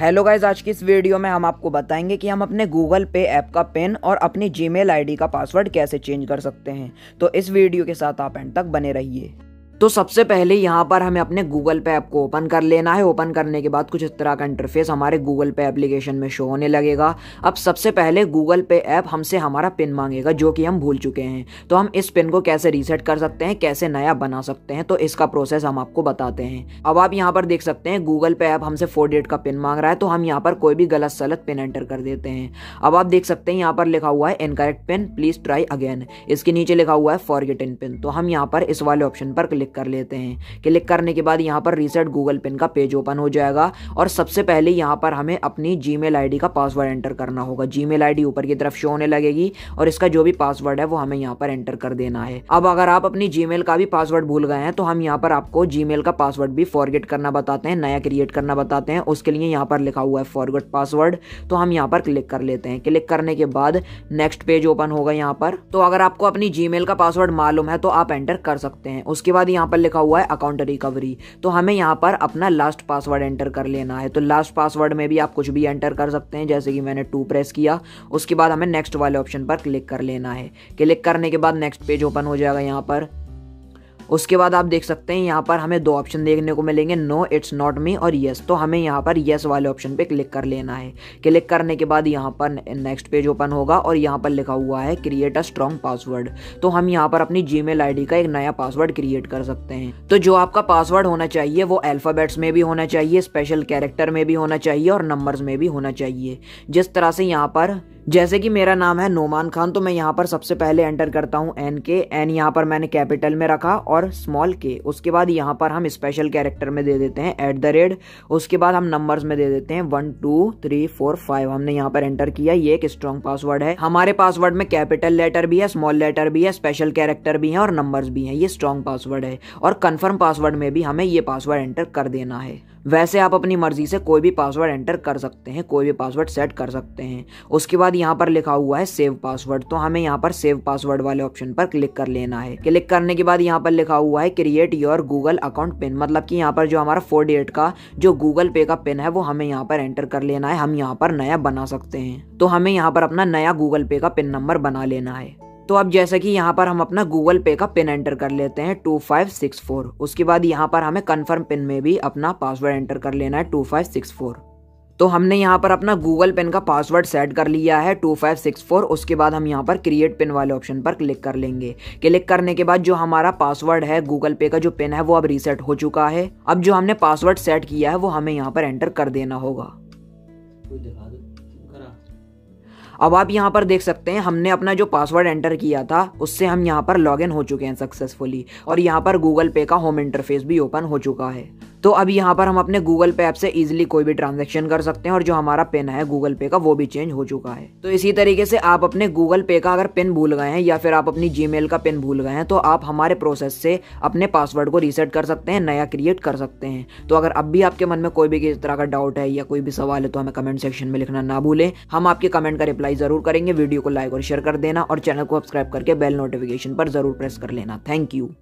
hello guys आज की इस वीडियो में हम आपको बताएंगे कि हम अपने गूगल पे ऐप का पिन और अपनी जीमेल आईडी का पासवर्ड कैसे चेंज कर सकते हैं तो इस वीडियो के साथ आप एंड तक बने रहिए तो सबसे पहले यहाँ पर हमें अपने गूगल पे ऐप को ओपन कर लेना है ओपन करने के बाद कुछ इस तरह का इंटरफेस हमारे गूगल पे एप्लीकेशन में शो होने लगेगा अब सबसे पहले गूगल पे ऐप हमसे हमारा पिन मांगेगा जो कि हम भूल चुके हैं तो हम इस पिन को कैसे रीसेट कर सकते हैं कैसे नया बना सकते हैं तो इसका प्रोसेस हम आपको बताते हैं अब आप यहाँ पर देख सकते हैं गूगल पे ऐप हमसे फोर डेट का पिन मांग रहा है तो हम यहाँ पर कोई भी गलत सलत पिन एंटर कर देते हैं अब आप देख सकते हैं यहाँ पर लिखा हुआ है incorrect pin please try again इसके नीचे लिखा हुआ है फॉरगेट इन पिन तो हम यहाँ पर इस वाले ऑप्शन पर क्लिक क्लिक कर लेते हैं क्लिक करने के बाद यहाँ पर रीसेट गूगल पिन का पेज ओपन हो जाएगा और सबसे पहले यहाँ पर हमें अपनी जी मेल का पासवर्ड एंटर करना होगा जी मेल ऊपर की तरफ शो होने लगेगी और इसका जो भी पासवर्ड है वो हमें यहाँ पर एंटर कर देना है अब अगर आप अपनी जी का भी पासवर्ड भूल गए हैं तो हम यहाँ पर आपको जी का पासवर्ड भी फॉरगेट करना बताते हैं नया क्रिएट करना बताते हैं उसके लिए यहाँ पर लिखा हुआ है फॉरगेट पासवर्ड तो हम यहाँ पर क्लिक कर लेते हैं क्लिक करने के बाद नेक्स्ट पेज ओपन होगा यहाँ पर तो अगर आपको अपनी जी का पासवर्ड मालूम है तो आप एंटर कर सकते हैं उसके बाद यहाँ पर लिखा हुआ है अकाउंट रिकवरी तो हमें यहाँ पर अपना लास्ट पासवर्ड एंटर कर लेना है तो लास्ट पासवर्ड में भी आप कुछ भी एंटर कर सकते हैं जैसे कि मैंने टू प्रेस किया उसके बाद हमें नेक्स्ट वाले ऑप्शन पर क्लिक कर लेना है क्लिक करने के बाद नेक्स्ट पेज ओपन हो जाएगा यहाँ पर उसके बाद आप देख सकते हैं यहाँ पर हमें दो ऑप्शन देखने को मिलेंगे नो इट्स नॉट मी और येस तो हमें यहाँ पर येस वाले ऑप्शन पर क्लिक कर लेना है क्लिक करने के बाद यहाँ पर नेक्स्ट पेज ओपन होगा और यहाँ पर लिखा हुआ है क्रिएट अ स्ट्रॉन्ग पासवर्ड तो हम यहाँ पर अपनी जी मेल का एक नया पासवर्ड क्रिएट कर सकते हैं तो जो आपका पासवर्ड होना चाहिए वो अल्फ़ाबेट्स में भी होना चाहिए स्पेशल कैरेक्टर में भी होना चाहिए और नंबर्स में भी होना चाहिए जिस तरह से यहाँ पर जैसे कि मेरा नाम है नोमान खान तो मैं यहाँ पर सबसे पहले एंटर करता हूँ एन के एन यहाँ पर मैंने कैपिटल में रखा और स्मॉल के उसके बाद यहाँ पर हम स्पेशल कैरेक्टर में दे देते हैं एट द रेट उसके बाद हम नंबर्स में दे देते हैं one two three four five हमने यहाँ पर एंटर किया ये एक स्ट्रॉन्ग पासवर्ड है हमारे पासवर्ड में कैपिटल लेटर भी है स्मॉल लेटर भी है स्पेशल कैरेक्टर भी है और नंबर भी है ये स्ट्रॉन्ग पासवर्ड है और कन्फर्म पासवर्ड में भी हमें ये पासवर्ड एंटर कर देना है वैसे आप अपनी मर्जी से कोई भी पासवर्ड एंटर कर सकते हैं कोई भी पासवर्ड सेट कर सकते हैं उसके बाद यहाँ पर लिखा हुआ है सेव पासवर्ड तो हमें यहाँ पर सेव पासवर्ड वाले ऑप्शन पर क्लिक कर लेना है क्लिक करने के बाद यहाँ पर लिखा हुआ है create your Google account pin मतलब कि यहाँ पर जो हमारा फोर डेट का जो गूगल पे का पिन है वो हमें यहाँ पर एंटर कर लेना है हम यहाँ पर नया बना सकते हैं तो हमें यहाँ पर अपना नया गूगल पे का पिन नंबर बना लेना है तो अब जैसे कि यहाँ पर हम अपना गूगल पे का पिन एंटर कर लेते हैं टू फाइव सिक्स फोर उसके बाद यहाँ पर हमें कन्फर्म पिन में भी अपना पासवर्ड एंटर कर लेना है टू फाइव सिक्स फोर तो हमने यहाँ पर अपना गूगल पिन का पासवर्ड सेट कर लिया है टू फाइव सिक्स फोर उसके बाद हम यहाँ पर क्रिएट पिन वाले ऑप्शन पर क्लिक कर लेंगे क्लिक करने के बाद जो हमारा पासवर्ड है गूगल पे का जो पिन है वो अब रीसेट हो चुका है अब जो हमने पासवर्ड सेट किया है वो हमें यहाँ पर एंटर कर देना होगा अब आप यहाँ पर देख सकते हैं हमने अपना जो पासवर्ड एंटर किया था उससे हम यहाँ पर लॉग हो चुके हैं सक्सेसफुली और यहाँ पर गूगल पे का होम इंटरफेस भी ओपन हो चुका है तो अब यहाँ पर हम अपने गूगल पे ऐप से ईजिली कोई भी ट्रांजेक्शन कर सकते हैं और जो हमारा पिन है गूगल पे का वो भी चेंज हो चुका है तो इसी तरीके से आप अपने गूगल पे का अगर पिन भूल गए हैं या फिर आप अपनी जी का पिन भूल गए हैं तो आप हमारे प्रोसेस से अपने पासवर्ड को रीसेट कर सकते हैं नया क्रिएट कर सकते हैं तो अगर अब भी आपके मन में कोई भी किसी तरह का डाउट है या कोई भी सवाल है तो हमें कमेंट सेक्शन में लिखना ना भूलें हम आपके कमेंट का रिप्लाई जरूर करेंगे वीडियो को लाइक और शेयर कर देना और चैनल को सब्सक्राइब करके बेल नोटिफिकेशन पर जरूर प्रेस कर लेना थैंक यू